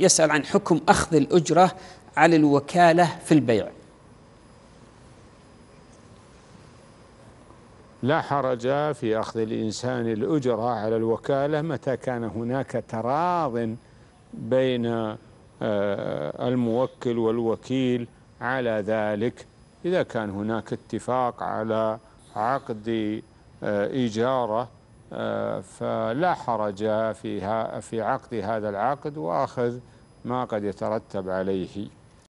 يسأل عن حكم أخذ الأجرة على الوكالة في البيع لا حرج في أخذ الإنسان الأجرة على الوكالة متى كان هناك تراض بين آه، الموكل والوكيل على ذلك إذا كان هناك اتفاق على عقد إجارة آه، آه، فلا حرج في عقد هذا العقد واخذ ما قد يترتب عليه